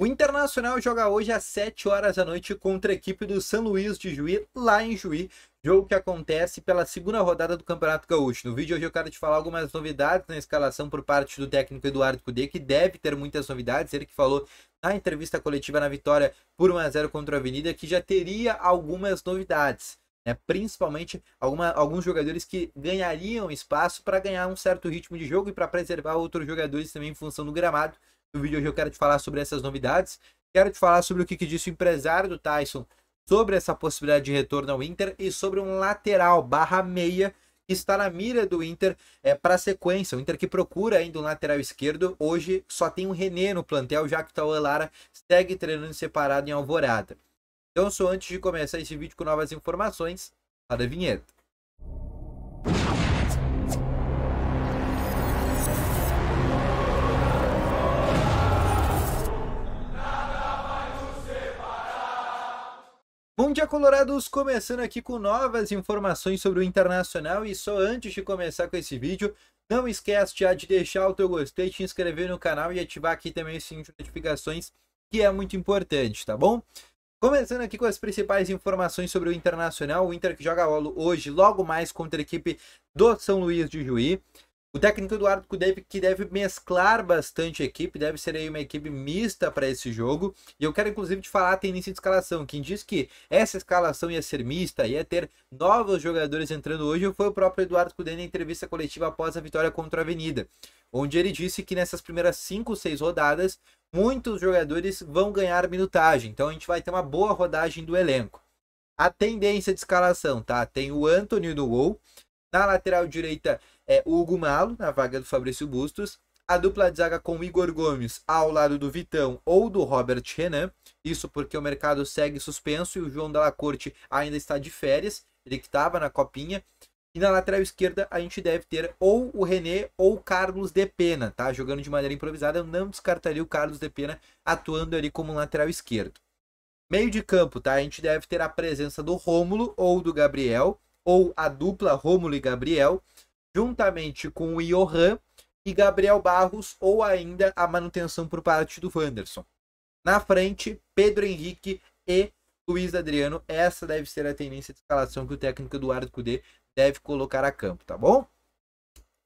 O Internacional joga hoje às 7 horas da noite contra a equipe do São Luís de Juí, lá em Juí, jogo que acontece pela segunda rodada do Campeonato Gaúcho. No vídeo hoje eu quero te falar algumas novidades na escalação por parte do técnico Eduardo Cudê, que deve ter muitas novidades, ele que falou na entrevista coletiva na vitória por 1x0 contra a Avenida que já teria algumas novidades. Né? principalmente alguma, alguns jogadores que ganhariam espaço para ganhar um certo ritmo de jogo e para preservar outros jogadores também em função do gramado, no vídeo de hoje eu quero te falar sobre essas novidades. Quero te falar sobre o que, que disse o empresário do Tyson sobre essa possibilidade de retorno ao Inter e sobre um lateral barra meia que está na mira do Inter é, para a sequência. O Inter que procura ainda um lateral esquerdo. Hoje só tem um René no plantel, já que o Tauan Lara segue treinando separado em Alvorada. Então, só antes de começar esse vídeo com novas informações, para a vinheta. Bom dia, Colorados! Começando aqui com novas informações sobre o Internacional e só antes de começar com esse vídeo, não esquece já de deixar o teu gostei, te inscrever no canal e ativar aqui também o sininho de notificações, que é muito importante, tá bom? Começando aqui com as principais informações sobre o Internacional, o Inter que joga hoje, logo mais contra a equipe do São Luís de Juí. O técnico Eduardo Kudeve, que deve mesclar bastante a equipe, deve ser aí uma equipe mista para esse jogo. E eu quero inclusive te falar a tendência de escalação. Quem diz que essa escalação ia ser mista, ia ter novos jogadores entrando hoje, foi o próprio Eduardo Kudê na entrevista coletiva após a vitória contra a Avenida. Onde ele disse que nessas primeiras 5 ou 6 rodadas, muitos jogadores vão ganhar minutagem. Então a gente vai ter uma boa rodagem do elenco. A tendência de escalação, tá? Tem o Antônio no gol, na lateral direita, é o Hugo Malo, na vaga do Fabrício Bustos. A dupla de zaga com Igor Gomes ao lado do Vitão ou do Robert Renan. Isso porque o mercado segue suspenso e o João Della Corte ainda está de férias. Ele que estava na copinha. E na lateral esquerda a gente deve ter ou o René ou o Carlos de Pena, tá? Jogando de maneira improvisada, eu não descartaria o Carlos de Pena atuando ali como lateral esquerdo. Meio de campo, tá? A gente deve ter a presença do Rômulo ou do Gabriel ou a dupla Rômulo e Gabriel, juntamente com o Johan e Gabriel Barros, ou ainda a manutenção por parte do Wanderson. Na frente, Pedro Henrique e Luiz Adriano. Essa deve ser a tendência de escalação que o técnico Eduardo Cudê deve colocar a campo, tá bom?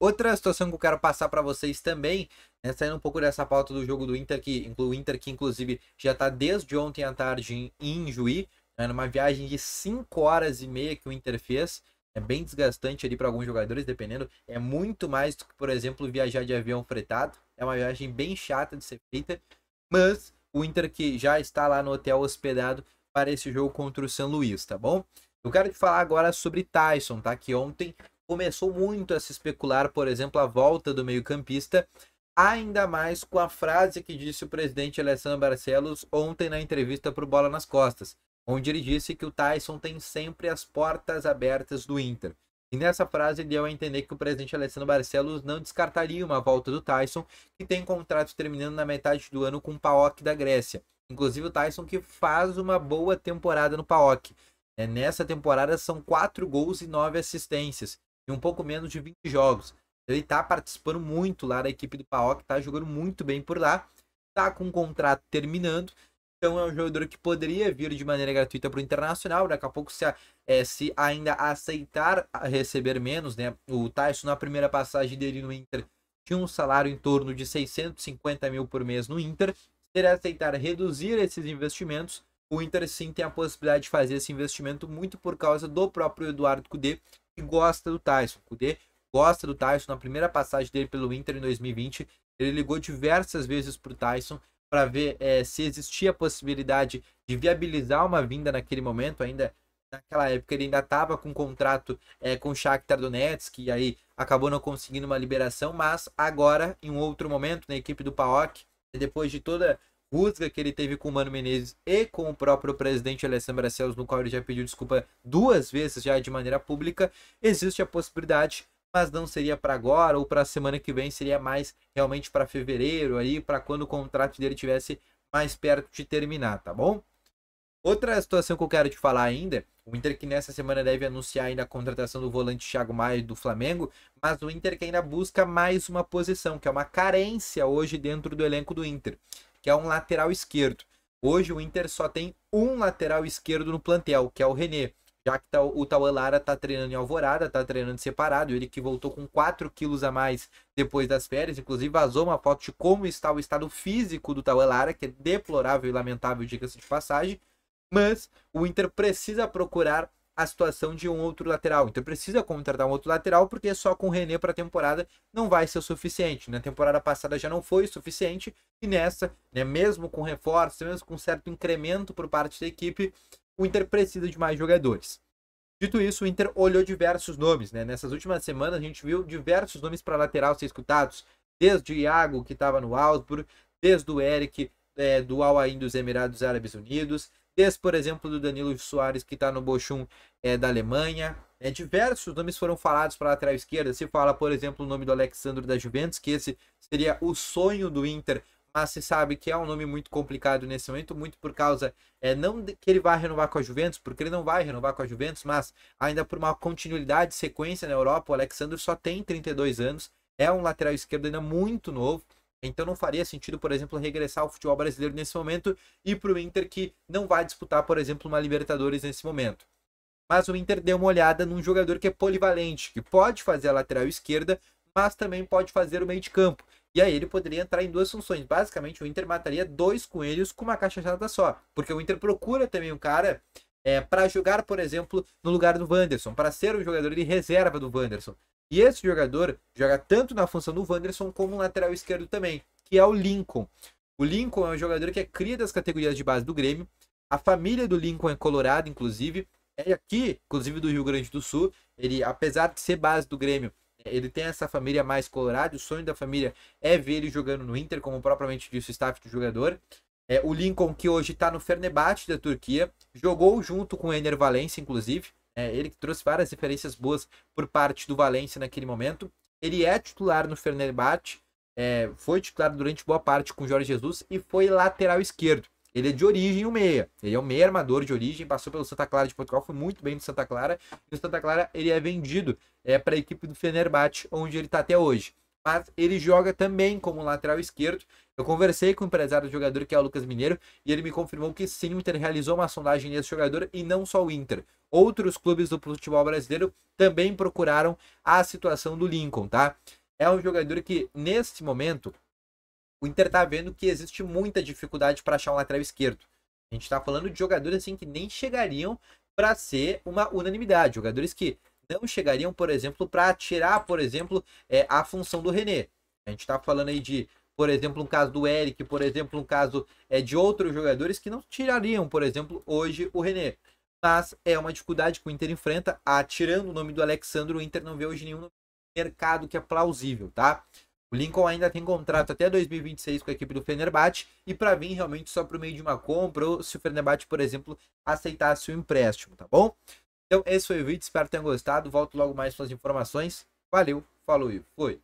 Outra situação que eu quero passar para vocês também, né, saindo um pouco dessa pauta do jogo do Inter, que o Inter que inclusive já está desde ontem à tarde em, em Juí, era né, uma viagem de 5 horas e meia que o Inter fez. É bem desgastante ali para alguns jogadores, dependendo. É muito mais do que, por exemplo, viajar de avião fretado. É uma viagem bem chata de ser feita. Mas o Inter que já está lá no hotel hospedado para esse jogo contra o São Luís, tá bom? Eu quero te falar agora sobre Tyson, tá? Que ontem começou muito a se especular, por exemplo, a volta do meio-campista, ainda mais com a frase que disse o presidente Alessandro Barcelos ontem na entrevista para o Bola nas Costas onde ele disse que o Tyson tem sempre as portas abertas do Inter. E nessa frase deu a entender que o presidente Alessandro Barcelos não descartaria uma volta do Tyson, que tem contrato terminando na metade do ano com o PAOK da Grécia. Inclusive o Tyson que faz uma boa temporada no PAOK. É, nessa temporada são 4 gols e 9 assistências, e um pouco menos de 20 jogos. Ele está participando muito lá da equipe do PAOK, está jogando muito bem por lá, está com o contrato terminando então é um jogador que poderia vir de maneira gratuita para o Internacional. Daqui a pouco, se, a, é, se ainda aceitar receber menos, né? O Tyson, na primeira passagem dele no Inter, tinha um salário em torno de 650 mil por mês no Inter. Se ele aceitar reduzir esses investimentos, o Inter sim tem a possibilidade de fazer esse investimento muito por causa do próprio Eduardo Cudê, que gosta do Tyson. O Cudê gosta do Tyson. Na primeira passagem dele pelo Inter em 2020, ele ligou diversas vezes para o Tyson para ver é, se existia a possibilidade de viabilizar uma vinda naquele momento, ainda naquela época ele ainda estava com um contrato é, com o Shakhtar Donetsk e aí acabou não conseguindo uma liberação, mas agora em um outro momento na equipe do PAOK, depois de toda rusga que ele teve com o Mano Menezes e com o próprio presidente Alessandro Barcelos, no qual ele já pediu desculpa duas vezes já de maneira pública, existe a possibilidade mas não seria para agora ou para a semana que vem, seria mais realmente para fevereiro, aí para quando o contrato dele tivesse mais perto de terminar, tá bom? Outra situação que eu quero te falar ainda, o Inter que nessa semana deve anunciar ainda a contratação do volante Thiago Maia do Flamengo, mas o Inter que ainda busca mais uma posição, que é uma carência hoje dentro do elenco do Inter, que é um lateral esquerdo. Hoje o Inter só tem um lateral esquerdo no plantel, que é o René já que tá o Tauan Lara tá treinando em Alvorada, tá treinando separado, ele que voltou com 4 quilos a mais depois das férias, inclusive vazou uma foto de como está o estado físico do Tauan Lara, que é deplorável e lamentável, diga-se de passagem, mas o Inter precisa procurar a situação de um outro lateral. Então precisa contratar um outro lateral porque só com o René para a temporada não vai ser o suficiente. Na né? temporada passada já não foi o suficiente e nessa, né, mesmo com reforço, mesmo com certo incremento por parte da equipe, o Inter precisa de mais jogadores. Dito isso, o Inter olhou diversos nomes, né? Nessas últimas semanas a gente viu diversos nomes para lateral ser escutados, desde o Iago, que estava no Augsburg, desde o Eric, é, do Al Ain dos Emirados Árabes Unidos, desde, por exemplo, do Danilo Soares, que está no Bochum é, da Alemanha. É, diversos nomes foram falados para a lateral esquerda. Se fala, por exemplo, o nome do Alexandre da Juventus, que esse seria o sonho do Inter mas ah, se sabe que é um nome muito complicado nesse momento, muito por causa, é, não que ele vai renovar com a Juventus, porque ele não vai renovar com a Juventus, mas ainda por uma continuidade, sequência na Europa, o Alexandre só tem 32 anos, é um lateral esquerdo ainda muito novo, então não faria sentido, por exemplo, regressar ao futebol brasileiro nesse momento e para o Inter que não vai disputar, por exemplo, uma Libertadores nesse momento. Mas o Inter deu uma olhada num jogador que é polivalente, que pode fazer a lateral esquerda, mas também pode fazer o meio de campo. E aí ele poderia entrar em duas funções. Basicamente, o Inter mataria dois coelhos com uma caixa chata só. Porque o Inter procura também um cara é, para jogar, por exemplo, no lugar do Wanderson. Para ser um jogador de reserva do Wanderson. E esse jogador joga tanto na função do Wanderson como no lateral esquerdo também, que é o Lincoln. O Lincoln é um jogador que é cria das categorias de base do Grêmio. A família do Lincoln é colorada, inclusive. É aqui, inclusive do Rio Grande do Sul. Ele, apesar de ser base do Grêmio, ele tem essa família mais colorada. O sonho da família é ver ele jogando no Inter, como propriamente disse o staff do jogador. É, o Lincoln, que hoje está no Fernebate da Turquia, jogou junto com o Ener Valencia, inclusive. É, ele trouxe várias referências boas por parte do Valencia naquele momento. Ele é titular no Fernebate é, foi titular durante boa parte com o Jorge Jesus e foi lateral esquerdo. Ele é de origem um meia. Ele é um meia armador de origem, passou pelo Santa Clara de Portugal, foi muito bem no Santa Clara. E o Santa Clara ele é vendido é para a equipe do Fenerbahçe, onde ele está até hoje. Mas ele joga também como lateral esquerdo. Eu conversei com o empresário do jogador, que é o Lucas Mineiro, e ele me confirmou que sim, o Inter realizou uma sondagem nesse jogador e não só o Inter. Outros clubes do futebol brasileiro também procuraram a situação do Lincoln, tá? É um jogador que, neste momento, o Inter tá vendo que existe muita dificuldade para achar um lateral esquerdo. A gente tá falando de jogadores assim que nem chegariam para ser uma unanimidade, jogadores que não chegariam, por exemplo, para tirar, por exemplo, é, a função do René. A gente tá falando aí de, por exemplo, um caso do Eric, por exemplo, um caso é, de outros jogadores que não tirariam, por exemplo, hoje o René. Mas é uma dificuldade que o Inter enfrenta, atirando o nome do Alexandre, o Inter não vê hoje nenhum mercado que é plausível, tá? O Lincoln ainda tem contrato até 2026 com a equipe do Fenerbahçe e para vir realmente só por meio de uma compra ou se o Fenerbahçe, por exemplo, aceitasse o empréstimo, tá bom? Então esse foi o vídeo, espero que tenham gostado. Volto logo mais com as informações. Valeu, falou e fui!